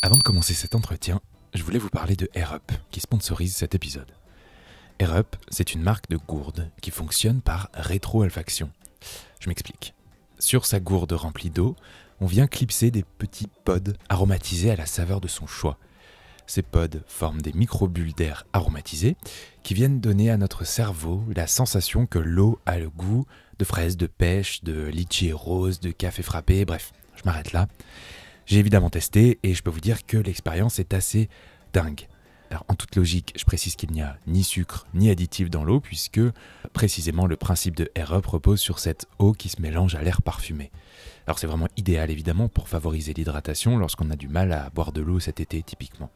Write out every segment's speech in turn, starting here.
Avant de commencer cet entretien, je voulais vous parler de Air Up, qui sponsorise cet épisode. Air Up, c'est une marque de gourde qui fonctionne par rétroalfaction. Je m'explique. Sur sa gourde remplie d'eau, on vient clipser des petits pods aromatisés à la saveur de son choix. Ces pods forment des microbules d'air aromatisées qui viennent donner à notre cerveau la sensation que l'eau a le goût de fraises, de pêche, de litchi rose, de café frappé, bref, je m'arrête là. J'ai évidemment testé et je peux vous dire que l'expérience est assez dingue. Alors, en toute logique, je précise qu'il n'y a ni sucre ni additif dans l'eau, puisque précisément le principe de Air Up e repose sur cette eau qui se mélange à l'air parfumé. Alors, c'est vraiment idéal évidemment pour favoriser l'hydratation lorsqu'on a du mal à boire de l'eau cet été, typiquement.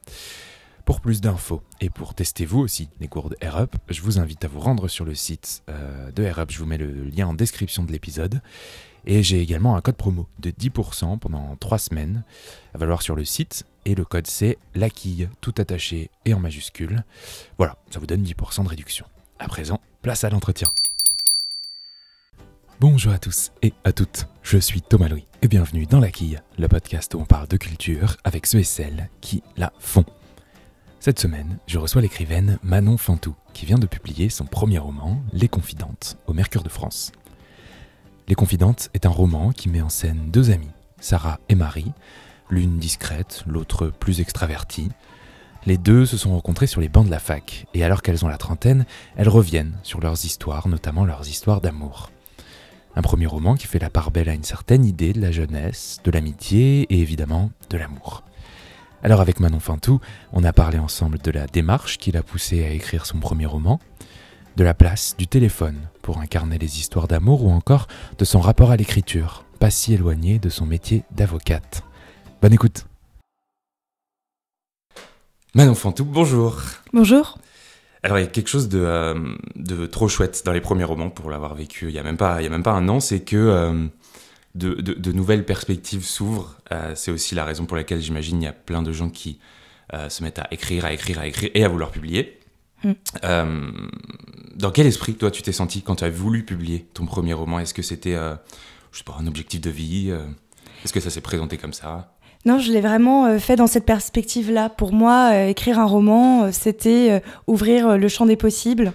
Pour plus d'infos et pour tester vous aussi les cours de Up, e je vous invite à vous rendre sur le site euh, de Air Up. E je vous mets le lien en description de l'épisode. Et j'ai également un code promo de 10% pendant 3 semaines à valoir sur le site. Et le code c'est LAQUILLE, tout attaché et en majuscule. Voilà, ça vous donne 10% de réduction. À présent, place à l'entretien. Bonjour à tous et à toutes, je suis Thomas Louis et bienvenue dans La Quille, le podcast où on parle de culture avec ceux et celles qui la font. Cette semaine, je reçois l'écrivaine Manon Fantou qui vient de publier son premier roman, Les Confidentes, au Mercure de France. Les Confidentes est un roman qui met en scène deux amies, Sarah et Marie, l'une discrète, l'autre plus extravertie. Les deux se sont rencontrées sur les bancs de la fac, et alors qu'elles ont la trentaine, elles reviennent sur leurs histoires, notamment leurs histoires d'amour. Un premier roman qui fait la part belle à une certaine idée de la jeunesse, de l'amitié et évidemment de l'amour. Alors avec Manon Fantou, on a parlé ensemble de la démarche qui l'a poussée à écrire son premier roman, de la place du téléphone pour incarner les histoires d'amour ou encore de son rapport à l'écriture, pas si éloigné de son métier d'avocate. Bonne écoute Manon Fantou, bonjour Bonjour alors il y a quelque chose de, euh, trop chouette dans les premiers romans pour l'avoir vécu il y a même pas un an, c'est que euh, de, nouvelles perspectives s'ouvrent. Euh, c'est aussi la raison pour laquelle j'imagine il y a plein de gens qui se mettent à écrire, à écrire, à écrire et à vouloir publier. Mm. Euh, dans quel esprit, toi, tu t'es senti quand tu as voulu publier ton premier roman Est-ce que c'était, euh, je sais pas, un objectif de vie euh? Est-ce que ça s'est présenté comme ça non, je l'ai vraiment fait dans cette perspective-là. Pour moi, écrire un roman, c'était ouvrir le champ des possibles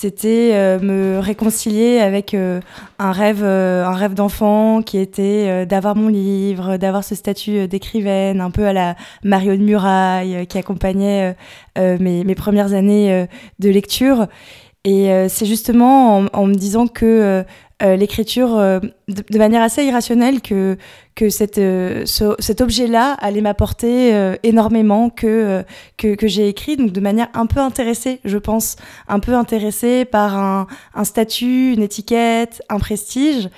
c'était euh, me réconcilier avec euh, un rêve, euh, un rêve d'enfant qui était d'avoir mon livre, d'avoir ce statut d'écrivaine, un peu à la Mario de Muraille qui accompagnait mes, premières années de lecture. Et c'est justement en, me disant que euh, l'écriture euh, de, manière assez irrationnelle que, que cette, euh, cet objet-là allait m'apporter énormément que, que, j'ai écrit, donc de manière un peu intéressée, je pense, un peu intéressée par un, un statut, une étiquette, un prestige.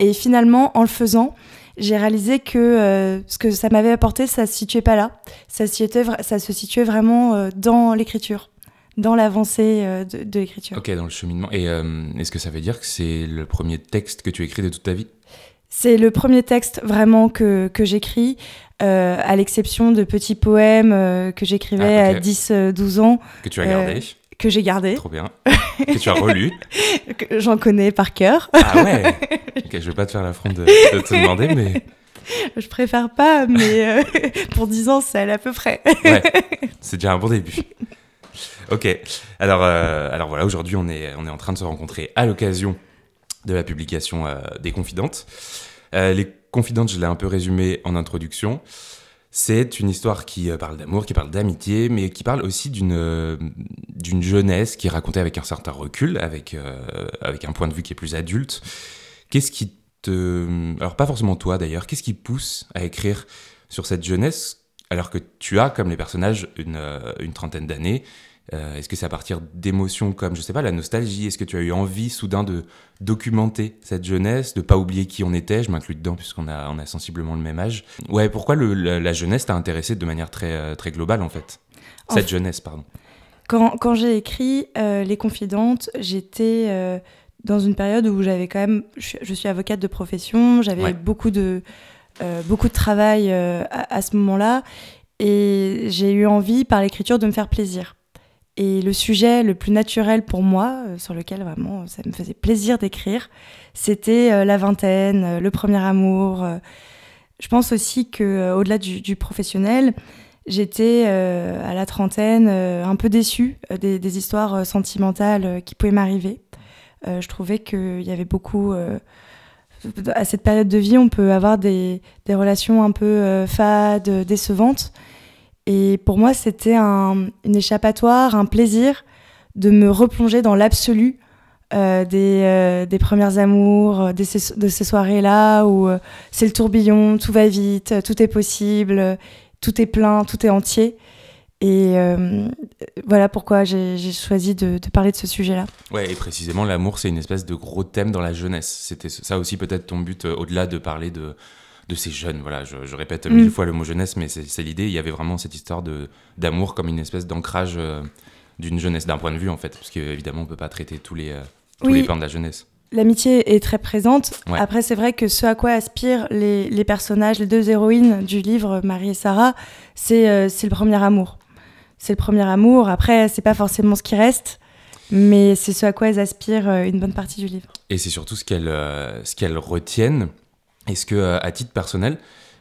Et finalement, en le faisant, j'ai réalisé que ce que ça m'avait apporté, ça se situait pas là. Ça, se situait, ça se situait vraiment dans l'écriture dans l'avancée euh, de, l'écriture. Ok, dans le cheminement. Et euh, est-ce que ça veut dire que c'est le premier texte que tu écris de toute ta vie c'est le premier texte vraiment que, que j'écris, euh, à l'exception de petits poèmes que j'écrivais ah, à 10-12 ans. Que tu as gardé Que j'ai gardé. Trop bien. que tu as relu. J'en connais par cœur. Ah ouais Ok, je vais pas te faire l'affront de, de te demander, mais je préfère pas, mais pour 10 ans, c'est à peu près. ouais, c'est déjà un bon début. Ok. Alors, euh, alors voilà, aujourd'hui, on est, on est en train de se rencontrer à l'occasion de la publication euh, des Confidentes. Euh, les Confidentes, je l'ai un peu résumé en introduction. C'est une histoire qui parle d'amour, qui parle d'amitié, mais qui parle aussi d'une d'une jeunesse qui est racontée avec un certain recul, avec, avec un point de vue qui est plus adulte. Qu'est-ce qui te... Alors pas forcément toi d'ailleurs, qu'est-ce qui pousse à écrire sur cette jeunesse alors que tu as, comme les personnages, une, une trentaine d'années euh, est-ce que c'est à partir d'émotions comme, je ne sais pas, la nostalgie Est-ce que tu as eu envie soudain de documenter cette jeunesse, de pas oublier qui on était Je m'inclus dedans puisqu'on a, on sensiblement le même âge. Ouais, pourquoi la, jeunesse t'a intéressé de manière très, euh, très globale en fait Cette jeunesse, pardon. Quand, j'ai écrit euh, Les Confidentes, j'étais dans une période où j'avais quand même. Je, suis avocate de profession, j'avais beaucoup, de, beaucoup de travail à ce moment-là. Et j'ai eu envie, par l'écriture, de me faire plaisir. Et le sujet le plus naturel pour moi, euh, sur lequel vraiment euh, ça me faisait plaisir d'écrire, c'était euh, la vingtaine, le premier amour. Je pense aussi que delà du, professionnel, j'étais à la trentaine un peu déçue des, histoires sentimentales qui pouvaient m'arriver. je trouvais qu'il y avait beaucoup à cette période de vie, on peut avoir des relations un peu fades, décevantes. Et pour moi, c'était un, une échappatoire, un plaisir de me replonger dans l'absolu euh, euh, des, premières amours, euh, de ces soirées-là où c'est le tourbillon, tout va vite, tout est possible, tout est plein, tout est entier. Et voilà pourquoi j'ai choisi de, de, parler de ce sujet-là. Ouais, et précisément, l'amour, c'est une espèce de gros thème dans la jeunesse. C'était ça aussi peut-être ton but, au-delà de parler de, de ces jeunes. Voilà, je, répète mm. mille fois le mot jeunesse, mais c'est l'idée. Il y avait vraiment cette histoire d'amour comme une espèce d'ancrage euh, d'une jeunesse, d'un point de vue en fait, parce qu'évidemment, on ne peut pas traiter tous les, euh, tous les de la jeunesse. L'amitié est très présente. Après, c'est vrai que ce à quoi aspirent les, personnages, les deux héroïnes du livre, Marie et Sarah, euh, c'est le premier amour. C'est le premier amour. Après, c'est pas forcément ce qui reste mais c'est ce à quoi elles aspirent une bonne partie du livre. Et c'est surtout ce ce qu'elles retiennent est-ce que, euh, à titre personnel,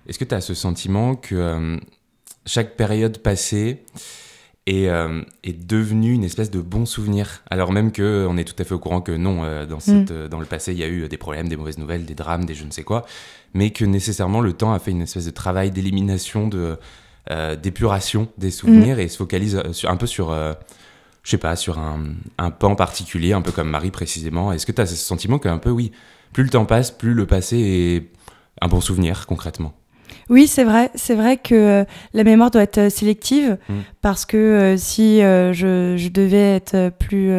est-ce que tu as ce sentiment que euh, chaque période passée est, euh, est devenue une espèce de bon souvenir. Alors même que on est tout à fait au courant que non, dans, hmm. dans le passé, il y a eu des problèmes, des mauvaises nouvelles, des drames, des je ne sais quoi, mais que nécessairement le temps a fait une espèce de travail d'élimination, de d'épuration des hmm. souvenirs et se focalise un peu sur, je sais pas, sur un, pan particulier, un peu comme Marie précisément. Est-ce que tu as ce sentiment qu'un peu oui, plus le temps passe, plus le passé est un bon souvenir concrètement oui, c'est vrai. C'est vrai que euh, la mémoire doit être euh, sélective mm. parce que euh, si je, devais être plus,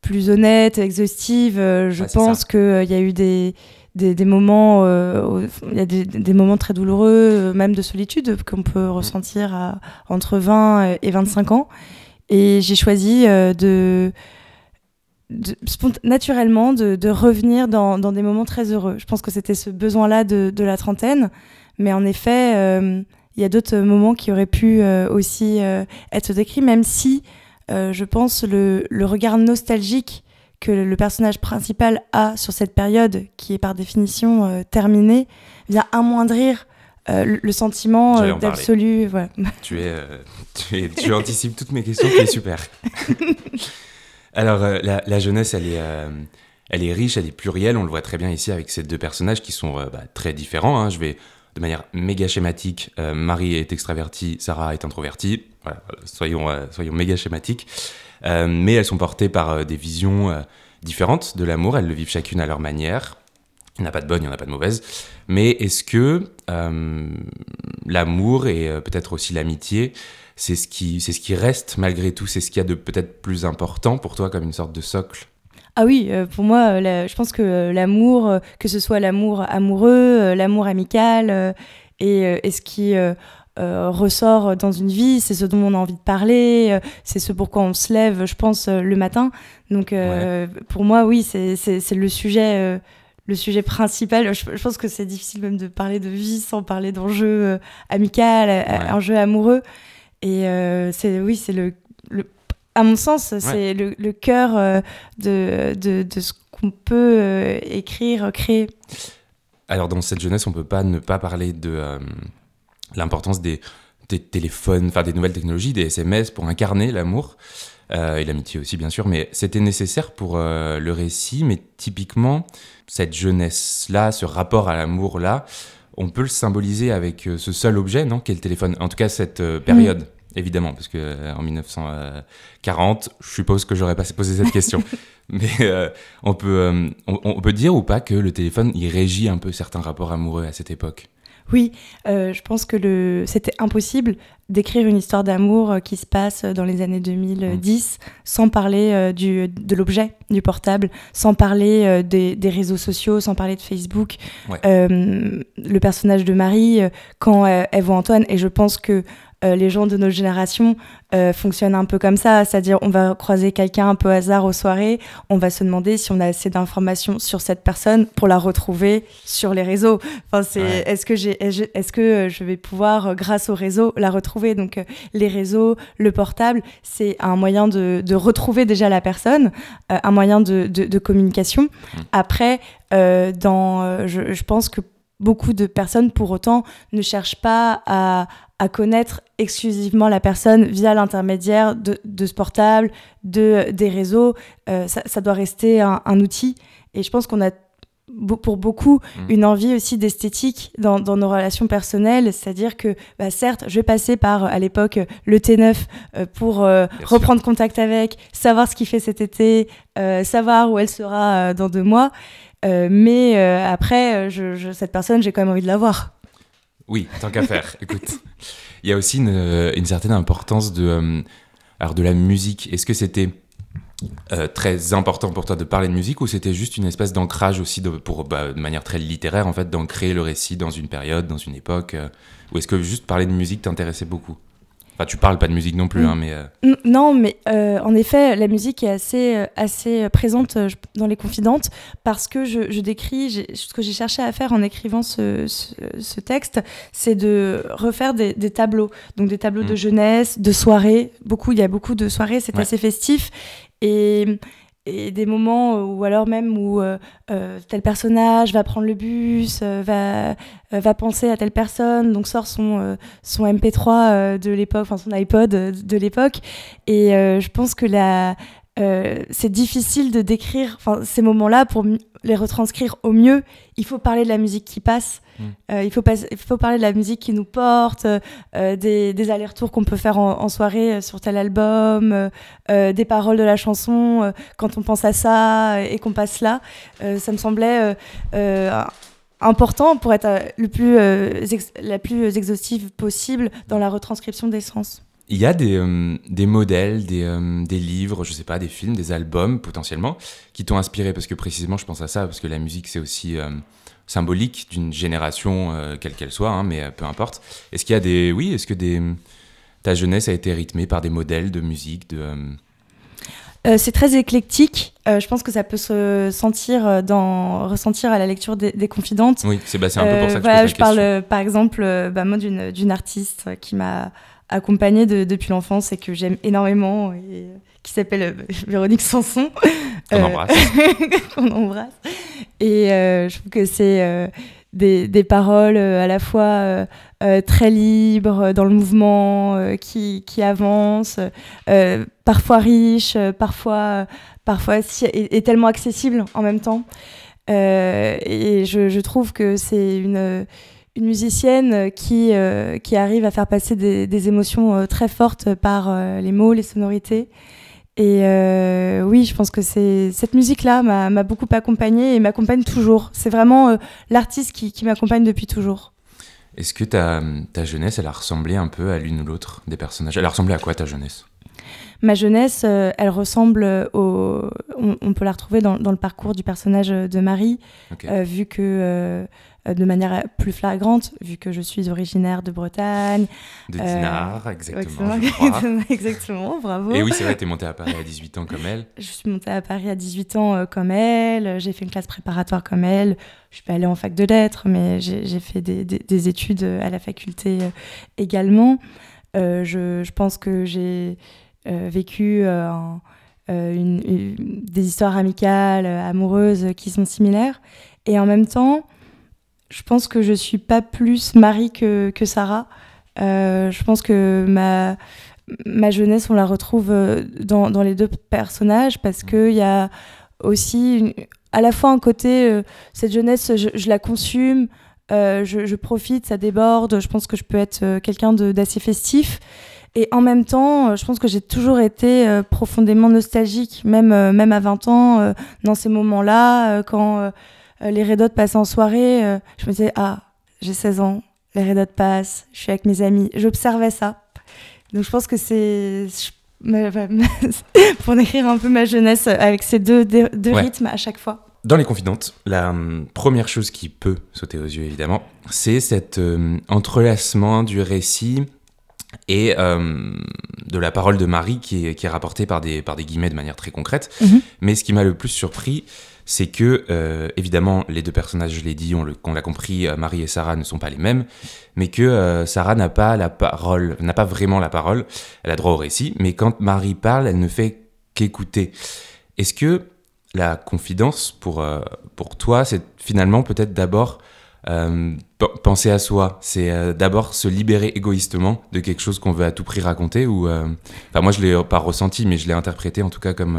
plus honnête, exhaustive, je pense qu'il y a eu des, des, moments, il y des, moments très douloureux, même de solitude, qu'on peut mm. ressentir entre 20 et 25 ans. Et j'ai choisi de naturellement de, revenir dans, des moments très heureux. Je pense que c'était ce besoin-là de, la trentaine, mais en effet, euh, il y a d'autres moments qui auraient pu euh, aussi euh, être décrits, même si je pense le, le, regard nostalgique que le personnage principal a sur cette période, qui est par définition terminée, vient amoindrir le, sentiment d'absolu. Tu, es, tu, es, tu anticipes toutes mes questions, c'est super. Alors, euh, la, jeunesse, elle est, euh, elle est riche, elle est plurielle. On le voit très bien ici avec ces deux personnages qui sont euh, bah, très différents. Hein. Je vais de manière méga schématique. Marie est extravertie, Sarah est introvertie. Voilà, soyons, soyons méga schématiques. mais elles sont portées par des visions différentes de l'amour. Elles le vivent chacune à leur manière. Il n'y en a pas de bonne, il n'y en a pas de mauvaise. Mais est-ce que l'amour et peut-être aussi l'amitié c'est ce qui c'est ce qui reste malgré tout, c'est ce qu'il y a de peut-être plus important pour toi comme une sorte de socle. Ah oui, euh, pour moi, euh, je pense que euh, l'amour, que ce soit l'amour amoureux, l'amour amical, et, ce qui ressort dans une vie, c'est ce dont on a envie de parler, c'est ce pourquoi on se lève, je pense, le matin. Donc pour moi, oui, c'est le sujet. le sujet principal, je, pense que c'est difficile même de parler de vie sans parler d'enjeux amical, d'enjeux amoureux. Et euh, c'est oui, c'est le, à mon sens, c'est le, cœur euh, de, de, de, ce qu'on peut euh, écrire, créer. Alors dans cette jeunesse, on peut pas ne pas parler de l'importance des, des, téléphones, enfin des nouvelles technologies, des SMS pour incarner l'amour. et l'amitié aussi, bien sûr, mais c'était nécessaire pour le récit. Mais typiquement, cette jeunesse-là, ce rapport à l'amour-là, on peut le symboliser avec euh, ce seul objet, non Quel téléphone. En tout cas, cette euh, période. Mm. évidemment, parce que euh, en 1940, je suppose que j'aurais pas posé cette question. Mais on, peut, on, peut dire ou pas que le téléphone, il régit un peu certains rapports amoureux à cette époque oui, euh, je pense que le... c'était impossible d'écrire une histoire d'amour euh, qui se passe dans les années 2010 mmh. sans parler euh, du, de l'objet du portable, sans parler des, réseaux sociaux, sans parler de Facebook. le personnage de Marie, quand elle, voit Antoine, et je pense que euh, les gens de notre génération euh, fonctionnent un peu comme ça, c'est-à-dire on va croiser quelqu'un un peu hasard aux soirées, on va se demander si on a assez d'informations sur cette personne pour la retrouver sur les réseaux. Enfin, est-ce que est que euh, je vais pouvoir grâce au réseau la retrouver Donc les réseaux, le portable, c'est un moyen de, retrouver déjà la personne, un moyen de, communication. Mmh. Après, dans je pense que beaucoup de personnes, pour autant, ne cherchent pas à, à connaître exclusivement la personne via l'intermédiaire de, de, ce portable, de, des réseaux. Euh, ça, doit rester un, outil. Et je pense qu'on a pour beaucoup mm. une envie aussi d'esthétique dans, nos relations personnelles. C'est-à-dire que, bah, certes, je vais passer par, à l'époque, le T9 euh, pour euh, reprendre contact avec, savoir ce qu'il fait cet été, savoir où elle sera dans deux mois. mais après, je, cette personne, j'ai quand même envie de la voir. Oui, tant qu'à faire. Écoute, il y a aussi une, euh, certaine importance de, euh, de la musique. Est-ce que c'était euh, très important pour toi de parler de musique ou c'était juste une espèce d'ancrage aussi de, pour, bah, de manière très littéraire en fait, d'ancrer le récit dans une période, dans une époque Ou est-ce que juste parler de musique t'intéressait beaucoup tu parles pas de musique non plus, mm. hein, mais. Euh, mm, non, mais euh, en effet, la musique est assez, euh, assez présente dans les confidentes parce que je, décris, ce que j'ai cherché à faire en écrivant ce, texte, c'est de refaire des, tableaux. Donc des tableaux de mm. jeunesse, de soirée. Beaucoup, il y a beaucoup de soirées, c'est assez festif. Et et des moments euh, où alors même où euh, euh, tel personnage va prendre le bus, va, va penser à telle personne, donc sort son, son MP3 de l'époque, enfin son iPod de, de l'époque. Et je pense que la, euh, c'est difficile de décrire ces moments-là pour les retranscrire au mieux. Il faut parler de la musique qui passe, mm. euh, il, faut pas, il, faut parler de la musique qui nous porte, euh, des, allers-retours qu'on peut faire en, en, soirée sur tel album, des paroles de la chanson quand on pense à ça et qu'on passe là. ça me semblait important pour être le plus, la plus exhaustive possible dans la retranscription des sens il y a des, euh, des modèles, des, euh, des, livres, je sais pas, des films, des albums potentiellement, qui t'ont inspiré Parce que précisément, je pense à ça, parce que la musique, c'est aussi euh, symbolique d'une génération, quelle qu'elle soit, hein, mais peu importe. Est-ce qu'il y a des. Oui, est-ce que des, ta jeunesse a été rythmée par des modèles de musique de, c'est très éclectique. je pense que ça peut se sentir dans ressentir à la lecture des, confidentes. Oui, c'est un peu pour ça que je, la je parle par exemple bah, moi d'une artiste qui m'a accompagnée depuis l'enfance et que j'aime énormément, et, euh, qui s'appelle euh, Véronique Sanson. Qu'on euh, embrasse. Qu'on embrasse. Et je trouve que c'est des, des, paroles à la fois très libres, dans le mouvement, qui, qui avancent, parfois riches, parfois, parfois et, et tellement accessibles en même temps. et je, je, trouve que c'est une, une musicienne euh, qui, euh, qui arrive à faire passer des, émotions euh, très fortes par les mots, les sonorités. Et oui, je pense que c'est cette musique-là m'a beaucoup accompagnée et m'accompagne toujours. C'est vraiment l'artiste qui, qui m'accompagne depuis toujours. Est-ce que ta, ta jeunesse, elle a ressemblé un peu à l'une ou l'autre des personnages Elle a ressemblé à quoi ta jeunesse ma jeunesse, euh, elle ressemble au. On, peut la retrouver dans, le parcours du personnage euh, de Marie, euh, vu que de manière plus flagrante, vu que je suis originaire de Bretagne. De Dinard, exactement. Exactement, bravo. Et oui, c'est vrai, tu montée à Paris à 18 ans comme elle. je suis montée à Paris à 18 ans comme elle, j'ai fait une classe préparatoire comme elle, je suis pas allée en fac de lettres, mais j'ai fait des, études à la faculté également. je, pense que j'ai euh, vécu euh, euh, une, des histoires amicales, amoureuses qui sont similaires. Et en même temps, je pense que je suis pas plus Marie que, que Sarah. je pense que ma, ma jeunesse, on la retrouve dans, dans les deux personnages parce mm. qu'il y a aussi à la fois un côté, cette jeunesse, je, la consume, je, je, profite, ça déborde, je pense que je peux être quelqu'un d'assez festif. Et en même temps, euh, je pense que j'ai toujours été euh, profondément nostalgique, même, euh, même à 20 ans, dans ces moments-là, quand les Red passaient en soirée, je me disais, ah, j'ai 16 ans, les Red passent, je suis avec mes amis. J'observais ça. Donc je pense que c'est... pour décrire un peu ma jeunesse avec ces deux, deux, rythmes à chaque fois. Dans les confidentes, la hum, première chose qui peut sauter aux yeux évidemment, c'est cet entrelacement du récit et euh, de la parole de Marie qui est, rapportée par des, par des guillemets de manière très concrète. Mhm. Mais ce qui m'a le plus surpris, c'est que, euh, évidemment, les deux personnages, je l'ai dit, on, l'a compris, euh, Marie et Sarah ne sont pas les mêmes, mais que Sarah n'a pas la parole, n'a pas vraiment la parole, elle a droit au récit, mais quand Marie parle, elle ne fait qu'écouter. Est-ce que la confidence, pour, pour toi, c'est finalement peut-être d'abord euh, penser à soi, c'est euh, d'abord se libérer égoïstement de quelque chose qu'on veut à tout prix raconter. Ou, euh, enfin, moi, je l'ai pas ressenti, mais je l'ai interprété en tout cas comme.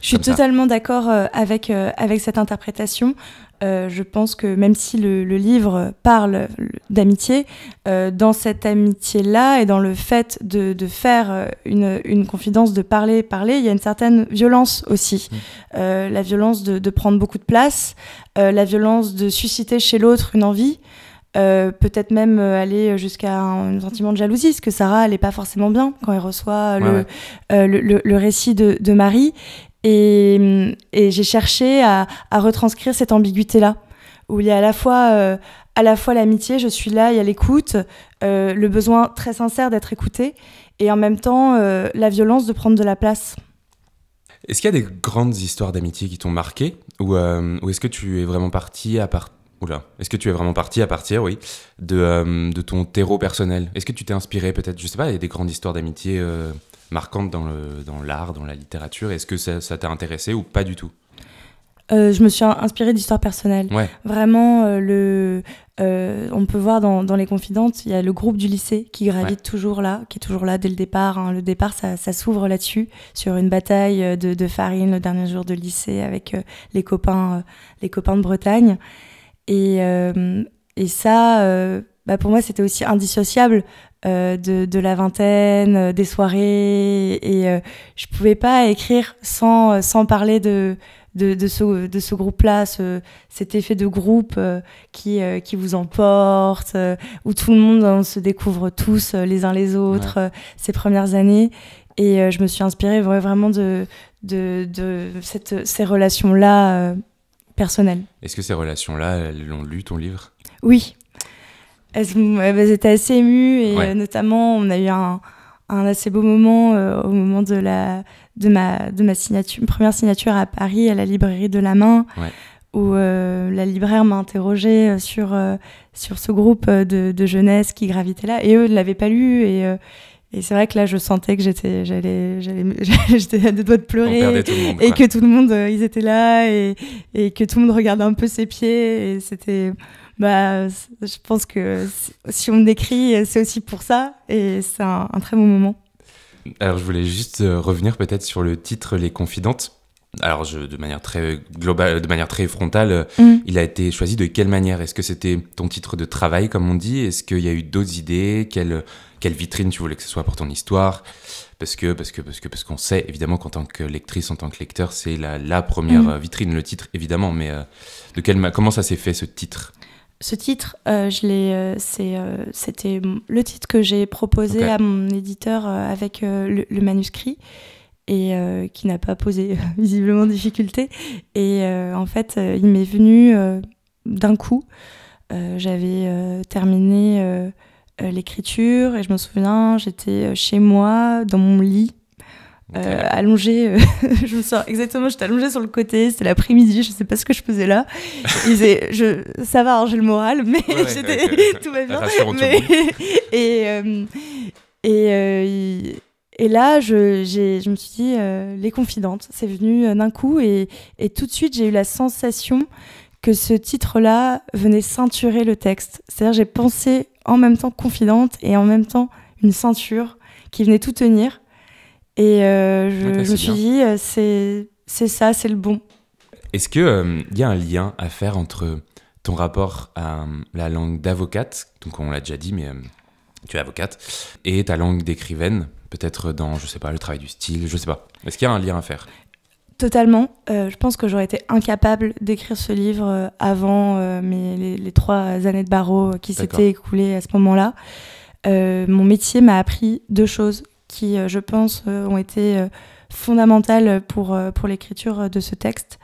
je suis totalement d'accord avec, avec cette interprétation. Euh, je pense que même si le, livre parle d'amitié, euh, dans cette amitié-là et dans le fait de, faire euh, une, confidence, de parler, parler, il y a une certaine violence aussi. Mm. la violence de, prendre beaucoup de place, la violence de susciter chez l'autre une envie. peut-être même aller jusqu'à un, sentiment de jalousie, parce que Sarah, elle n'est pas forcément bien quand elle reçoit le, récit de, de Marie. Et, j'ai cherché à, retranscrire cette ambiguïté-là, où il y a à la fois, euh, l'amitié, je suis là, il y a l'écoute, euh, le besoin très sincère d'être écouté, et en même temps euh, la violence de prendre de la place. Est-ce qu'il y a des grandes histoires d'amitié qui t'ont marqué ou, ou est-ce que tu es vraiment parti à part est-ce que tu es vraiment parti à partir, oui, euh, de, ton terreau personnel Est-ce que tu t'es inspiré peut-être, je sais pas, il y a des grandes histoires d'amitié euh, marquantes dans, le, dans l'art, dans la littérature. Est-ce que ça, t'a intéressé ou pas du tout euh, je me suis inspirée d'histoires personnelles Vraiment, le, on peut voir dans, les confidentes, il y a le groupe du lycée qui gravite toujours là, qui est toujours là dès le départ. Hein. Le départ, ça, s'ouvre là-dessus, sur une bataille de, de, farine le dernier jour de lycée avec les copains, les copains de Bretagne. Et, euh, et ça, euh, bah pour moi, c'était aussi indissociable euh, de, de, la vingtaine, des soirées. Et je pouvais pas écrire sans, sans parler de, de, de, ce, de ce groupe-là, ce, cet effet de groupe qui, qui vous emporte, où tout le monde, se découvre tous les uns les autres, ces premières années. Et je me suis inspirée vraiment de, de, de cette, ces relations-là est-ce que ces relations-là, elles l'ont lu ton livre Oui. Elles, étaient assez émues et euh, notamment on a eu un, assez beau moment euh, au moment de, la, de, ma, de ma signature, première signature à Paris à la librairie de la main. où euh, la libraire m'a interrogée sur, sur ce groupe de, de, jeunesse qui gravitait là. Et eux ne l'avaient pas lu. Et, et c'est vrai que là, je sentais que j'étais, j'allais, j'étais à deux doigts de pleurer. et que tout le monde, euh, ils étaient là et, et, que tout le monde regardait un peu ses pieds. Et c'était, bah, je pense que si on me décrit, c'est aussi pour ça. Et c'est un, très bon moment. Alors, je voulais juste euh, revenir peut-être sur le titre Les Confidentes. Alors, je, de manière très globale, de manière très frontale, euh, mm. il a été choisi de quelle manière Est-ce que c'était ton titre de travail, comme on dit Est-ce qu'il y a eu d'autres idées Quel quelle vitrine tu voulais que ce soit pour ton histoire parce que parce que parce que parce qu'on sait évidemment qu'en tant que lectrice en tant que lecteur c'est la, première mm. euh, vitrine le titre évidemment mais euh, de quelle comment ça s'est fait ce titre ce titre euh, je l'ai c'était le titre que j'ai proposé à mon éditeur avec le, manuscrit et qui n'a pas posé visiblement difficulté et en fait il m'est venu d'un coup j'avais terminé euh, l'écriture. Et je me souviens, j'étais euh, chez moi, dans mon lit, euh, allongé je me sens exactement, j'étais allongée sur le côté, c'était l'après-midi, je sais pas ce que je faisais là. Et je, ça va, hein, j'ai le moral, mais j'étais, tout va bien. et, et, et, là, je, je me suis dit, les confidentes, c'est venu d'un coup, et, et tout de suite, j'ai eu la sensation que ce titre-là venait ceinturer le texte. C'est-à-dire j'ai pensé en même temps confidente et en même temps une ceinture qui venait tout tenir. Et euh, je, me suis dit, euh, c'est, ça, c'est le bon. Est-ce qu'il euh, il y a un lien à faire entre ton rapport à la langue d'avocate, donc on l'a déjà dit, mais tu es avocate, et ta langue d'écrivaine, peut-être dans, je sais pas, le travail du style, je sais pas. Est-ce qu'il y a un lien à faire Totalement. Euh, je pense que j'aurais été incapable d'écrire ce livre euh, avant euh, les, trois années de barreau qui s'étaient écoulées à ce moment-là. mon métier m'a appris deux choses qui, je pense, ont été fondamentales pour, pour l'écriture de ce texte.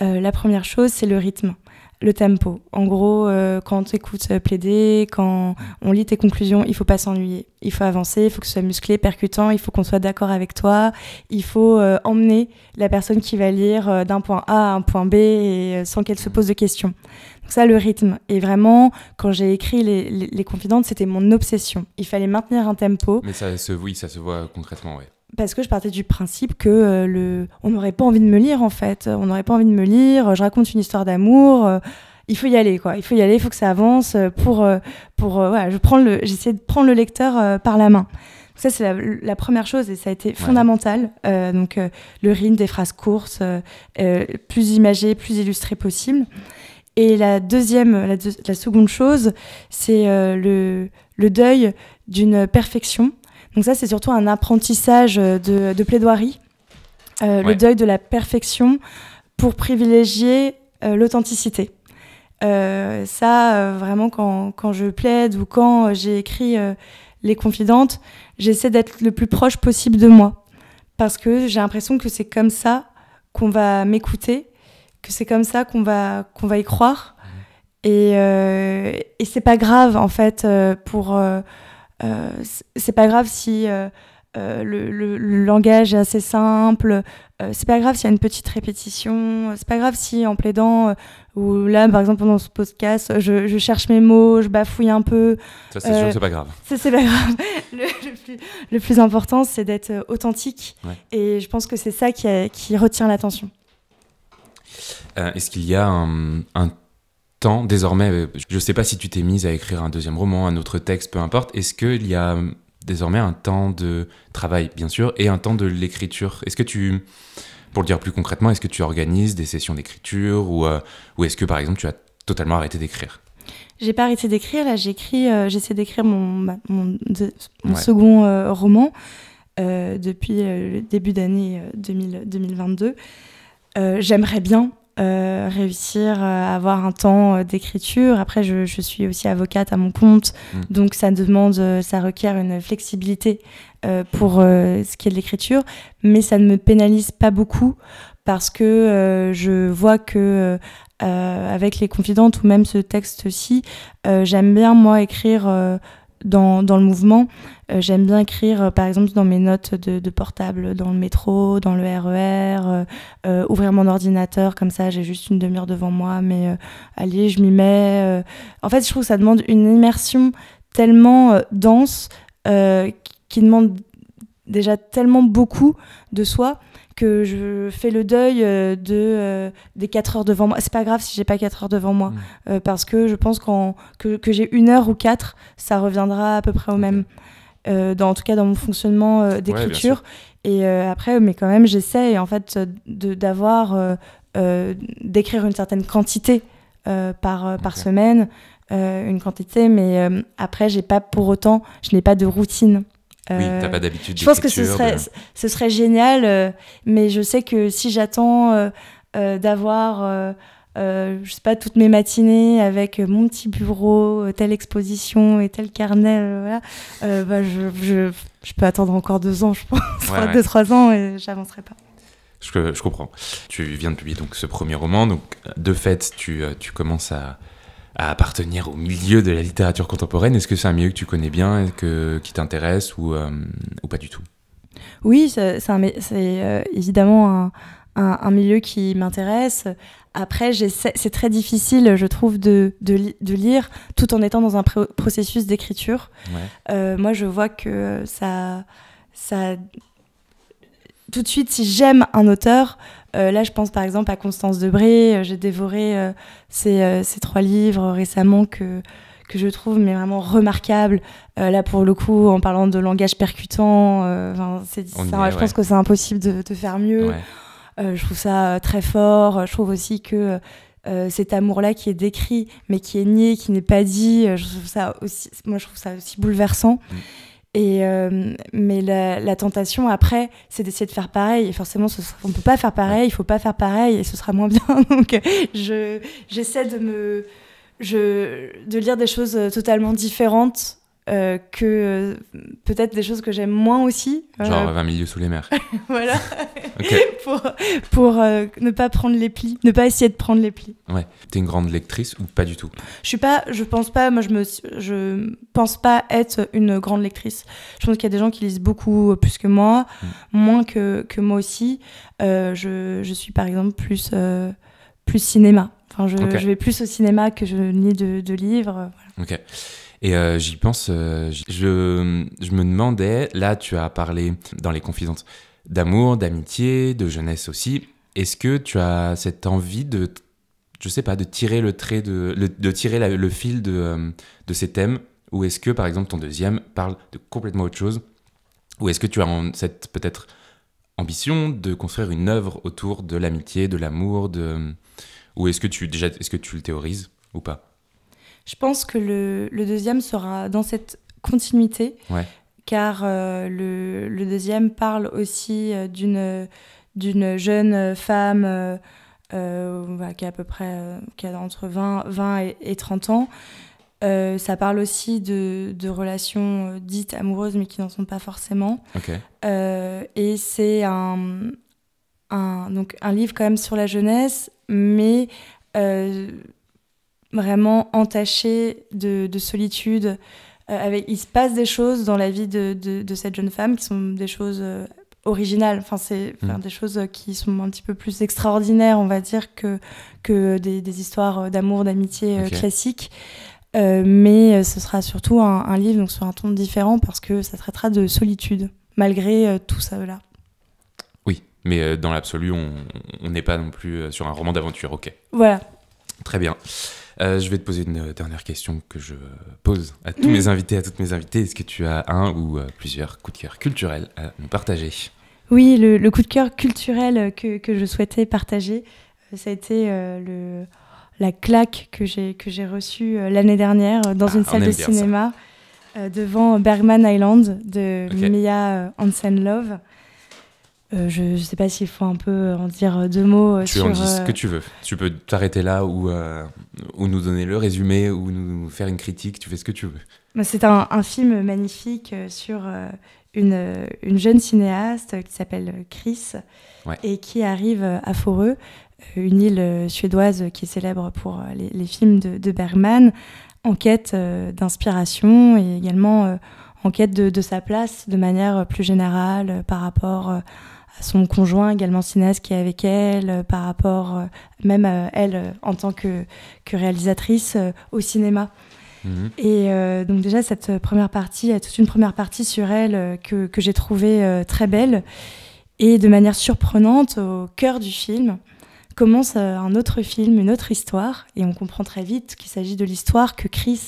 la première chose, c'est le rythme le tempo. En gros, euh, quand on écoute euh, plaider, quand on lit tes conclusions, il faut pas s'ennuyer. Il faut avancer, il faut que ce soit musclé, percutant, il faut qu'on soit d'accord avec toi. Il faut euh, emmener la personne qui va lire d'un point A à un point B sans qu'elle se pose de questions. Donc ça, le rythme. Et vraiment, quand j'ai écrit les, Confidentes, c'était mon obsession. Il fallait maintenir un tempo. Mais ça se, ça se voit concrètement, oui parce que je partais du principe que euh, le on n'aurait pas envie de me lire en fait, on n'aurait pas envie de me lire, je raconte une histoire d'amour, euh, il faut y aller quoi, il faut y aller, il faut que ça avance euh, pour pour voilà, je prends le j'essayais de prendre le lecteur par la main. ça c'est la, première chose et ça a été fondamental. donc le rythme des phrases courtes, plus imagées, plus illustrées possible. Et la deuxième, la, seconde chose, c'est le, le deuil d'une perfection donc ça, c'est surtout un apprentissage euh, de, plaidoirie, euh, le deuil de la perfection pour privilégier euh, l'authenticité. ça, vraiment, quand, quand, je plaide ou quand j'ai écrit Les Confidentes, j'essaie d'être le plus proche possible de moi. Parce que j'ai l'impression que c'est comme ça qu'on va m'écouter, que c'est comme ça qu'on va, qu'on va y croire. Mmh. Et, et c'est pas grave, en fait, pour euh, c'est pas grave si euh, euh, le, langage est assez simple. c'est pas grave s'il y a une petite répétition. C'est pas grave si, en plaidant, ou là, par exemple, pendant ce podcast, je, cherche mes mots, je bafouille un peu. Ça, c'est sûr, c'est pas grave. c'est pas grave. Le, plus, important, c'est d'être authentique. Et je pense que c'est ça qui, retient l'attention. Est-ce qu'il y a un, un temps désormais euh, Je ne sais pas si tu t'es mise à écrire un deuxième roman, un autre texte, peu importe. Est-ce qu'il y a euh, désormais un temps de travail, bien sûr, et un temps de l'écriture Est-ce que tu, pour le dire plus concrètement, est-ce que tu organises des sessions d'écriture ou, euh, ou est-ce que par exemple tu as totalement arrêté d'écrire j'ai pas arrêté d'écrire, là j'écris, j'essaie d'écrire mon, second roman depuis le début d'année 2022. J'aimerais bien euh, réussir à avoir un temps euh, d'écriture. Après, je, suis aussi avocate à mon compte, mm. donc ça demande, euh, ça requiert une flexibilité pour ce qui est de l'écriture, mais ça ne me pénalise pas beaucoup parce que je vois que avec les confidentes ou même ce texte-ci, j'aime bien moi écrire dans, dans le mouvement. Euh, j'aime bien écrire, euh, par exemple, dans mes notes de, portable, dans le métro, dans le RER, e euh, ouvrir mon ordinateur, comme ça j'ai juste une demi-heure devant moi, mais allez, je m'y mets. En fait, je trouve que ça demande une immersion tellement dense qui demande déjà tellement beaucoup de soi que je fais le deuil euh, de euh, des 4 heures devant moi. C'est pas grave si j'ai pas quatre heures devant moi, mm. euh, parce que je pense que, j'ai une heure ou quatre, ça reviendra à peu près au même. dans, en tout cas dans mon fonctionnement d'écriture. et après, mais quand même, j'essaie en fait d'avoir d'écrire une certaine quantité par par semaine, une quantité. Mais après, j'ai pas pour autant, je n'ai pas de routine oui, n'as euh, pas d'habitude. Je pense que ce serait, ce serait génial, euh, mais je sais que si j'attends euh, d'avoir euh, je sais pas, toutes mes matinées avec mon petit bureau, telle exposition et tel carnet, voilà, bah, je, peux attendre encore deux ans, je pense, deux, trois ans et j'avancerai pas. Je, je, comprends. Tu viens de publier donc ce premier roman, donc de fait, tu, tu commences à, à appartenir au milieu de la littérature contemporaine. Est-ce que c'est un milieu que tu connais bien, et que, qui t'intéresse ou, euh, ou pas du tout Oui, c'est euh, évidemment un, milieu qui m'intéresse. Après, c'est très difficile, je trouve, de, de, lire tout en étant dans un processus d'écriture. Euh, moi, je vois que ça, ça tout de suite, si j'aime un auteur, euh, là, je pense par exemple à Constance Debré. Euh, j'ai dévoré ces, euh, ces, trois livres récemment que, que je trouve mais vraiment remarquables. là, pour le coup, en parlant de langage percutant, je pense que c'est impossible de, te faire mieux. je trouve ça très fort. Je trouve aussi que cet amour-là qui est décrit, mais qui est nié, qui n'est pas dit, je trouve ça aussi, moi, je trouve ça aussi bouleversant. Mm. Et euh, mais la, tentation après, c'est d'essayer de faire pareil. Et forcément, ce sera, on peut pas faire pareil, il faut pas faire pareil, et ce sera moins bien. Donc, je j'essaie de me je, de lire des choses euh, totalement différentes euh, que euh, peut-être des choses que j'aime moins aussi. Euh, Genre 20 milieux sous les mers. voilà. pour, ne pas prendre les plis, ne pas essayer de prendre les plis. Ouais. T'es une grande lectrice ou pas du tout Je suis pas, je pense pas, moi je me, je pense pas être une grande lectrice. Je pense qu'il y a des gens qui lisent beaucoup plus que moi, hmm. moins que, que moi aussi. je, je suis par exemple plus, plus cinéma. Enfin, je, vais plus au cinéma que je lis de, livres. Voilà. Ok. Et euh, j'y pense, euh, je, me demandais, là tu as parlé dans les confidences d'amour, d'amitié, de jeunesse aussi. Est-ce que tu as cette envie de, je sais pas, de tirer le trait, de, de tirer le fil de, euh, de ces thèmes Ou est-ce que par exemple ton deuxième parle de complètement autre chose Ou est-ce que tu as cette peut-être ambition de construire une œuvre autour de l'amitié, de l'amour, de... Ou est-ce que tu déjà est-ce que tu le théorises ou pas je pense que le, deuxième sera dans cette continuité, car euh, le, deuxième parle aussi euh, d'une d'une jeune femme euh, qui a à peu près qui a entre 20, 20 et, 30 ans. ça parle aussi de, de, relations dites amoureuses, mais qui n'en sont pas forcément. et c'est un, un, donc un livre quand même sur la jeunesse, mais euh, vraiment entaché de, solitude. Euh, avec, il se passe des choses dans la vie de, cette jeune femme qui sont des choses euh, originales, enfin, c'est mm. des choses euh, qui sont un petit peu plus extraordinaires, on va dire, que, que des, histoires d'amour, d'amitié classiques. mais ce sera surtout un, livre donc, sur un ton différent parce que ça traitera de solitude, malgré tout ça là. Oui, mais dans l'absolu, on n'est pas non plus sur un roman d'aventure, ok. Voilà. Très bien. Euh, je vais te poser une euh, dernière question que je pose à tous mes invités, à toutes mes invitées. Est-ce que tu as un ou euh, plusieurs coups de cœur culturels à nous partager Oui, le, coup de cœur culturel que, que, je souhaitais partager, ça a été le, la claque que j'ai, que j'ai reçue l'année dernière dans ah, une salle de cinéma devant Bergman Island de Mia Hansen Love. je ne sais pas s'il faut un peu en dire deux mots. Tu en dis ce que tu veux. Tu peux t'arrêter là ou ou nous donner le résumé, ou nous faire une critique, tu fais ce que tu veux. C'est un, film magnifique euh, sur euh, euh, une, jeune cinéaste qui s'appelle Chris et qui arrive à Foreux, une île suédoise qui est célèbre pour les, films de, Bergman, en quête d'inspiration et également en quête de, de, sa place de manière plus générale par rapport son conjoint également cinéaste qui est avec elle, euh, par rapport euh, même à euh, elle en tant que, que réalisatrice au cinéma. Mhm. Et donc déjà cette première partie, toute une première partie sur elle que, que j'ai trouvée très belle et de manière surprenante au cœur du film commence un autre film, une autre histoire et on comprend très vite qu'il s'agit de l'histoire que Chris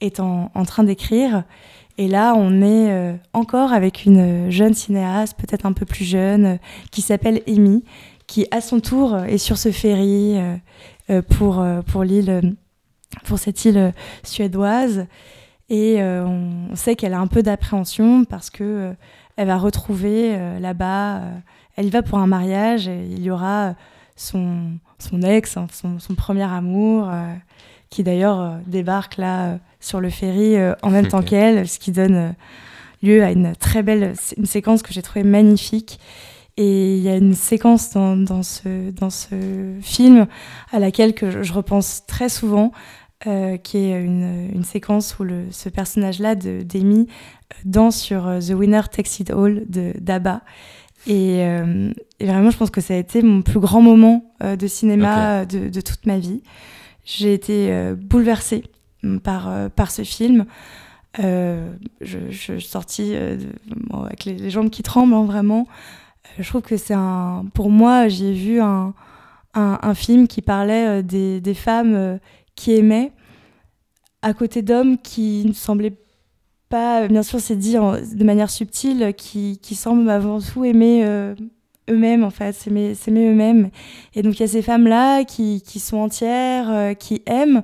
est en, en train d'écrire et là, on est euh, encore avec une euh, jeune cinéaste, peut-être un peu plus jeune, euh, qui s'appelle Amy, qui à son tour est sur ce ferry pour, pour l'île, pour cette île suédoise. Et on sait qu'elle a un peu d'appréhension parce que elle va retrouver là-bas. elle y va pour un mariage et il y aura son, son ex, hein, son, son premier amour, qui d'ailleurs débarque là sur le ferry euh, en même temps qu'elle, ce qui donne euh, lieu à une très belle une séquence que j'ai trouvée magnifique. Et il y a une séquence dans, dans, ce, dans ce film à laquelle que je repense très souvent, euh, qui est une, une, séquence où le, ce personnage-là d'Amy danse sur The Winner Takes It All de Et, vraiment, je pense que ça a été mon plus grand moment de cinéma de, de, toute ma vie. J'ai été bouleversée par, euh, par ce film. Euh, je, je, sortis euh, avec les, jambes qui tremblent, hein, vraiment. Je trouve que c'est un. Pour moi, j'ai vu un, film qui parlait des, femmes qui aimaient à côté d'hommes qui ne semblaient pas. Bien sûr, c'est dit de manière subtile, qui, semblent avant tout aimer. eux-mêmes en fait, s'aimer eux-mêmes. Et donc il y a ces femmes-là qui, qui, sont entières, qui aiment,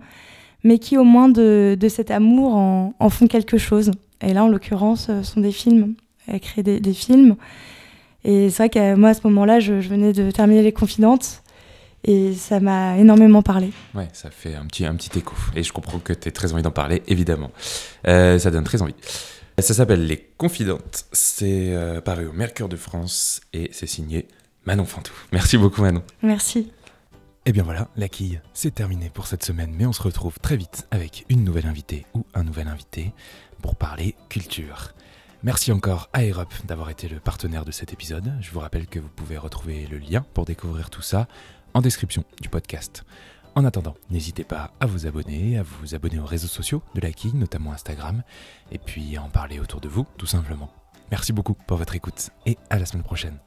mais qui au moins de, cet amour en, font quelque chose. Et là, en l'occurrence, euh, sont des films. Elle crée des, films. Et c'est vrai que euh, moi, à ce moment-là, je, venais de terminer Les Confidentes et ça m'a énormément parlé. Ouais, ça fait un petit, un petit écho. Et je comprends que tu as très envie d'en parler, évidemment. Euh, ça donne très envie. Ça s'appelle Les Confidentes. C'est paru au Mercure de France et c'est signé Manon Fantou. Merci beaucoup, Manon. Merci. Et bien voilà, la quille, c'est terminé pour cette semaine, mais on se retrouve très vite avec une nouvelle invitée ou un nouvel invité pour parler culture. Merci encore à Europe d'avoir été le partenaire de cet épisode. Je vous rappelle que vous pouvez retrouver le lien pour découvrir tout ça en description du podcast. En attendant, n'hésitez pas à vous abonner, à vous abonner aux réseaux sociaux de la quille, notamment Instagram, et puis à en parler autour de vous, tout simplement. Merci beaucoup pour votre écoute et à la semaine prochaine.